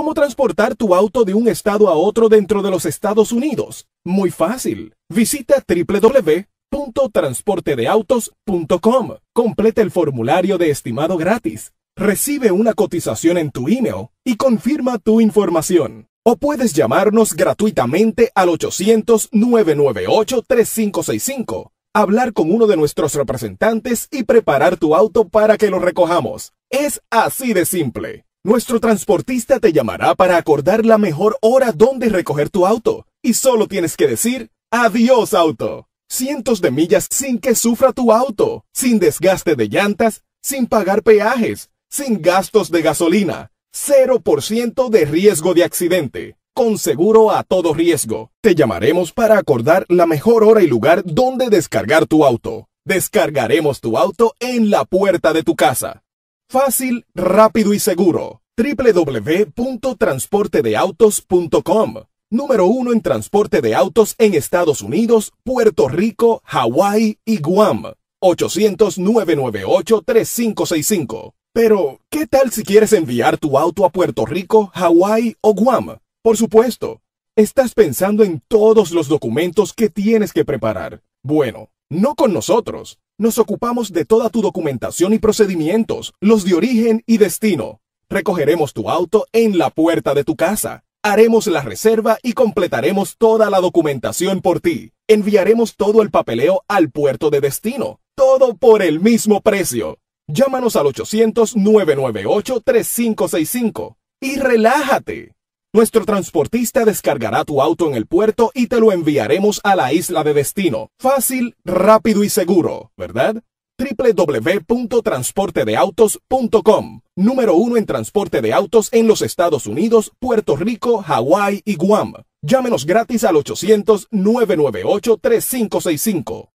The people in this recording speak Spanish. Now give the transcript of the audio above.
cómo transportar tu auto de un estado a otro dentro de los Estados Unidos? Muy fácil. Visita www.transportedeautos.com. Completa el formulario de estimado gratis. Recibe una cotización en tu email y confirma tu información. O puedes llamarnos gratuitamente al 800-998-3565, hablar con uno de nuestros representantes y preparar tu auto para que lo recojamos. Es así de simple. Nuestro transportista te llamará para acordar la mejor hora donde recoger tu auto y solo tienes que decir adiós auto. Cientos de millas sin que sufra tu auto, sin desgaste de llantas, sin pagar peajes, sin gastos de gasolina, 0% de riesgo de accidente, con seguro a todo riesgo. Te llamaremos para acordar la mejor hora y lugar donde descargar tu auto. Descargaremos tu auto en la puerta de tu casa. Fácil, rápido y seguro www.transportedeautos.com. Número uno en transporte de autos en Estados Unidos, Puerto Rico, Hawái y Guam. 800-998-3565. Pero, ¿qué tal si quieres enviar tu auto a Puerto Rico, Hawái o Guam? Por supuesto, estás pensando en todos los documentos que tienes que preparar. Bueno, no con nosotros. Nos ocupamos de toda tu documentación y procedimientos, los de origen y destino. Recogeremos tu auto en la puerta de tu casa. Haremos la reserva y completaremos toda la documentación por ti. Enviaremos todo el papeleo al puerto de destino. Todo por el mismo precio. Llámanos al 800-998-3565 y relájate. Nuestro transportista descargará tu auto en el puerto y te lo enviaremos a la isla de destino. Fácil, rápido y seguro, ¿verdad? www.transportedeautos.com. Número uno en transporte de autos en los Estados Unidos, Puerto Rico, Hawái y Guam. Llámenos gratis al 800-998-3565.